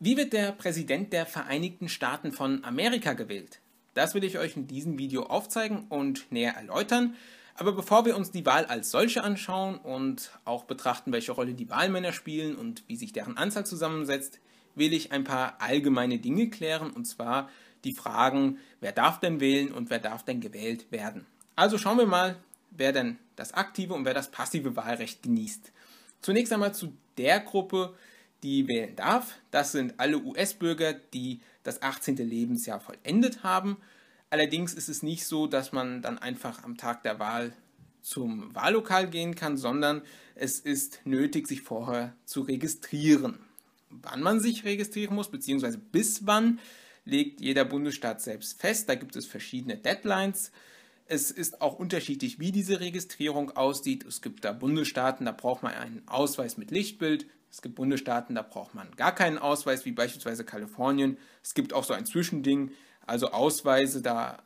Wie wird der Präsident der Vereinigten Staaten von Amerika gewählt? Das will ich euch in diesem Video aufzeigen und näher erläutern. Aber bevor wir uns die Wahl als solche anschauen und auch betrachten, welche Rolle die Wahlmänner spielen und wie sich deren Anzahl zusammensetzt, will ich ein paar allgemeine Dinge klären, und zwar die Fragen, wer darf denn wählen und wer darf denn gewählt werden. Also schauen wir mal, wer denn das aktive und wer das passive Wahlrecht genießt. Zunächst einmal zu der Gruppe, die wählen darf. Das sind alle US-Bürger, die das 18. Lebensjahr vollendet haben. Allerdings ist es nicht so, dass man dann einfach am Tag der Wahl zum Wahllokal gehen kann, sondern es ist nötig, sich vorher zu registrieren. Wann man sich registrieren muss, beziehungsweise bis wann, legt jeder Bundesstaat selbst fest. Da gibt es verschiedene Deadlines. Es ist auch unterschiedlich, wie diese Registrierung aussieht. Es gibt da Bundesstaaten, da braucht man einen Ausweis mit Lichtbild. Es gibt Bundesstaaten, da braucht man gar keinen Ausweis, wie beispielsweise Kalifornien. Es gibt auch so ein Zwischending, also Ausweise, da,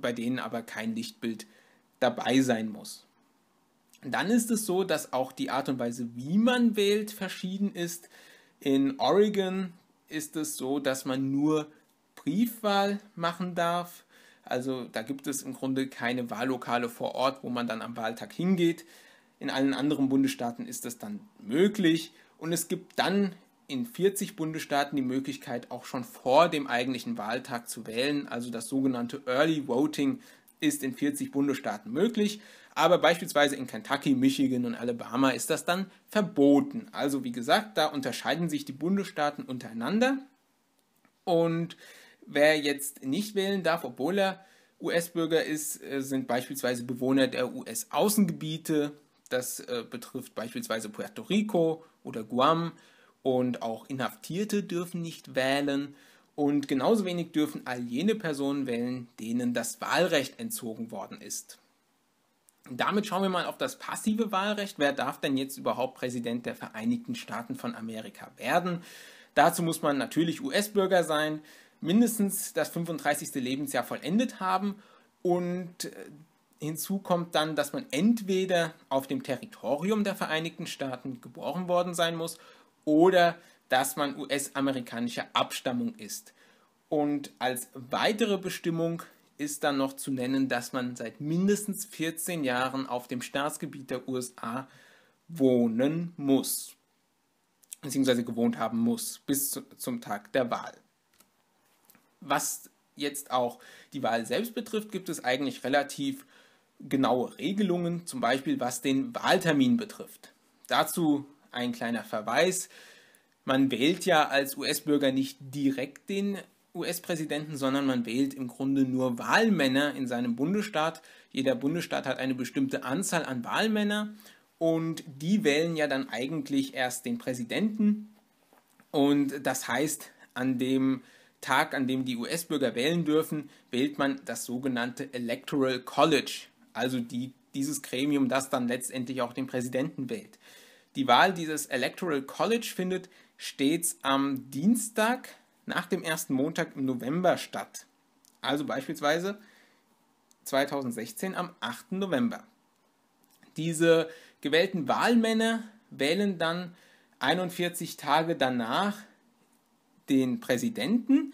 bei denen aber kein Lichtbild dabei sein muss. Dann ist es so, dass auch die Art und Weise, wie man wählt, verschieden ist. In Oregon ist es so, dass man nur Briefwahl machen darf. Also da gibt es im Grunde keine Wahllokale vor Ort, wo man dann am Wahltag hingeht. In allen anderen Bundesstaaten ist das dann möglich und es gibt dann in 40 Bundesstaaten die Möglichkeit, auch schon vor dem eigentlichen Wahltag zu wählen. Also das sogenannte Early Voting ist in 40 Bundesstaaten möglich. Aber beispielsweise in Kentucky, Michigan und Alabama ist das dann verboten. Also wie gesagt, da unterscheiden sich die Bundesstaaten untereinander. Und wer jetzt nicht wählen darf, obwohl er US-Bürger ist, äh, sind beispielsweise Bewohner der US-Außengebiete. Das äh, betrifft beispielsweise Puerto Rico oder Guam und auch Inhaftierte dürfen nicht wählen und genauso wenig dürfen all jene Personen wählen, denen das Wahlrecht entzogen worden ist. Damit schauen wir mal auf das passive Wahlrecht. Wer darf denn jetzt überhaupt Präsident der Vereinigten Staaten von Amerika werden? Dazu muss man natürlich US-Bürger sein, mindestens das 35. Lebensjahr vollendet haben und äh, Hinzu kommt dann, dass man entweder auf dem Territorium der Vereinigten Staaten geboren worden sein muss oder dass man US-amerikanischer Abstammung ist. Und als weitere Bestimmung ist dann noch zu nennen, dass man seit mindestens 14 Jahren auf dem Staatsgebiet der USA wohnen muss, beziehungsweise gewohnt haben muss, bis zum Tag der Wahl. Was jetzt auch die Wahl selbst betrifft, gibt es eigentlich relativ genaue Regelungen, zum Beispiel was den Wahltermin betrifft. Dazu ein kleiner Verweis. Man wählt ja als US-Bürger nicht direkt den US-Präsidenten, sondern man wählt im Grunde nur Wahlmänner in seinem Bundesstaat. Jeder Bundesstaat hat eine bestimmte Anzahl an Wahlmänner und die wählen ja dann eigentlich erst den Präsidenten. Und das heißt, an dem Tag, an dem die US-Bürger wählen dürfen, wählt man das sogenannte Electoral College also die, dieses Gremium, das dann letztendlich auch den Präsidenten wählt. Die Wahl dieses Electoral College findet stets am Dienstag nach dem ersten Montag im November statt. Also beispielsweise 2016 am 8. November. Diese gewählten Wahlmänner wählen dann 41 Tage danach den Präsidenten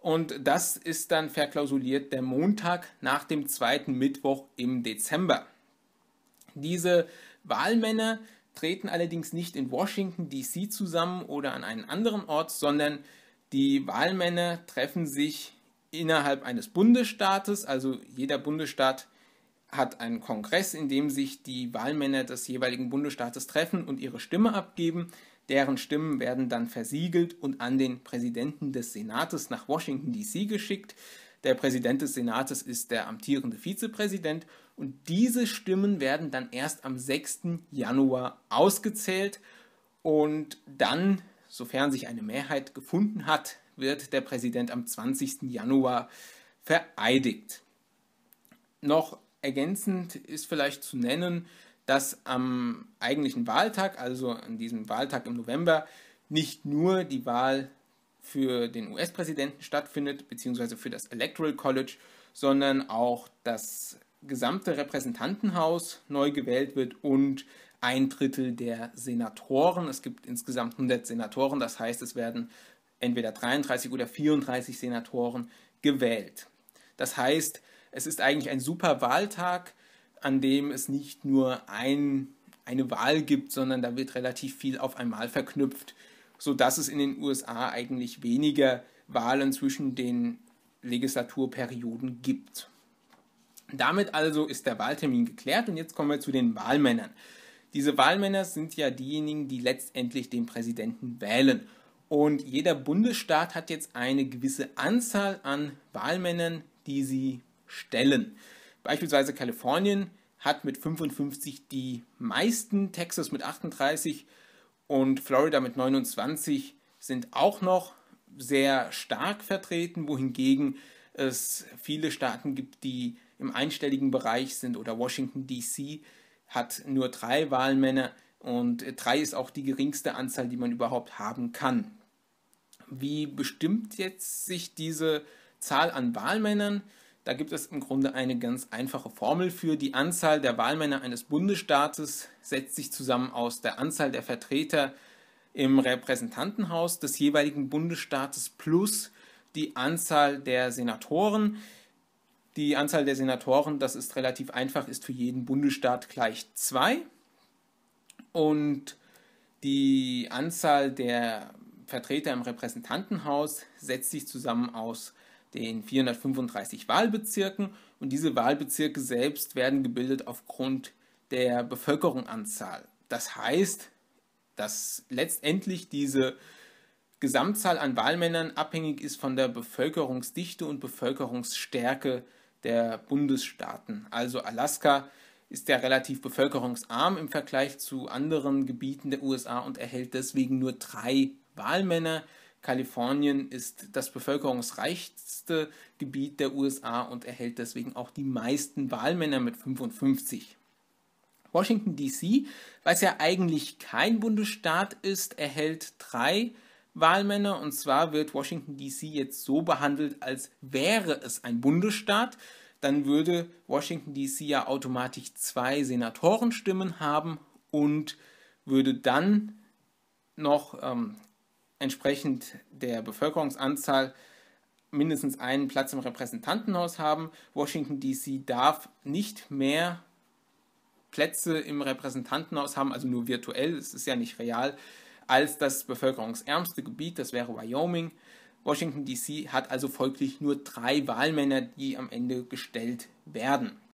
und das ist dann verklausuliert der Montag nach dem zweiten Mittwoch im Dezember. Diese Wahlmänner treten allerdings nicht in Washington, DC zusammen oder an einen anderen Ort, sondern die Wahlmänner treffen sich innerhalb eines Bundesstaates. Also jeder Bundesstaat hat einen Kongress, in dem sich die Wahlmänner des jeweiligen Bundesstaates treffen und ihre Stimme abgeben. Deren Stimmen werden dann versiegelt und an den Präsidenten des Senates nach Washington DC geschickt. Der Präsident des Senates ist der amtierende Vizepräsident und diese Stimmen werden dann erst am 6. Januar ausgezählt und dann, sofern sich eine Mehrheit gefunden hat, wird der Präsident am 20. Januar vereidigt. Noch Ergänzend ist vielleicht zu nennen, dass am eigentlichen Wahltag, also an diesem Wahltag im November, nicht nur die Wahl für den US-Präsidenten stattfindet, beziehungsweise für das Electoral College, sondern auch das gesamte Repräsentantenhaus neu gewählt wird und ein Drittel der Senatoren. Es gibt insgesamt 100 Senatoren, das heißt, es werden entweder 33 oder 34 Senatoren gewählt. Das heißt, es ist eigentlich ein super Wahltag, an dem es nicht nur ein, eine Wahl gibt, sondern da wird relativ viel auf einmal verknüpft, sodass es in den USA eigentlich weniger Wahlen zwischen den Legislaturperioden gibt. Damit also ist der Wahltermin geklärt und jetzt kommen wir zu den Wahlmännern. Diese Wahlmänner sind ja diejenigen, die letztendlich den Präsidenten wählen. Und jeder Bundesstaat hat jetzt eine gewisse Anzahl an Wahlmännern, die sie stellen. Beispielsweise Kalifornien hat mit 55 die meisten, Texas mit 38 und Florida mit 29 sind auch noch sehr stark vertreten, wohingegen es viele Staaten gibt, die im einstelligen Bereich sind oder Washington DC hat nur drei Wahlmänner und drei ist auch die geringste Anzahl, die man überhaupt haben kann. Wie bestimmt jetzt sich diese Zahl an Wahlmännern? Da gibt es im Grunde eine ganz einfache Formel für. Die Anzahl der Wahlmänner eines Bundesstaates setzt sich zusammen aus der Anzahl der Vertreter im Repräsentantenhaus des jeweiligen Bundesstaates plus die Anzahl der Senatoren. Die Anzahl der Senatoren, das ist relativ einfach, ist für jeden Bundesstaat gleich zwei. Und die Anzahl der Vertreter im Repräsentantenhaus setzt sich zusammen aus den 435 Wahlbezirken und diese Wahlbezirke selbst werden gebildet aufgrund der Bevölkerungsanzahl. Das heißt, dass letztendlich diese Gesamtzahl an Wahlmännern abhängig ist von der Bevölkerungsdichte und Bevölkerungsstärke der Bundesstaaten. Also Alaska ist ja relativ bevölkerungsarm im Vergleich zu anderen Gebieten der USA und erhält deswegen nur drei Wahlmänner. Kalifornien ist das bevölkerungsreichste Gebiet der USA und erhält deswegen auch die meisten Wahlmänner mit 55. Washington DC, was ja eigentlich kein Bundesstaat ist, erhält drei Wahlmänner und zwar wird Washington DC jetzt so behandelt, als wäre es ein Bundesstaat. Dann würde Washington DC ja automatisch zwei Senatorenstimmen haben und würde dann noch ähm, entsprechend der Bevölkerungsanzahl mindestens einen Platz im Repräsentantenhaus haben. Washington DC darf nicht mehr Plätze im Repräsentantenhaus haben, also nur virtuell, es ist ja nicht real, als das bevölkerungsärmste Gebiet, das wäre Wyoming. Washington DC hat also folglich nur drei Wahlmänner, die am Ende gestellt werden.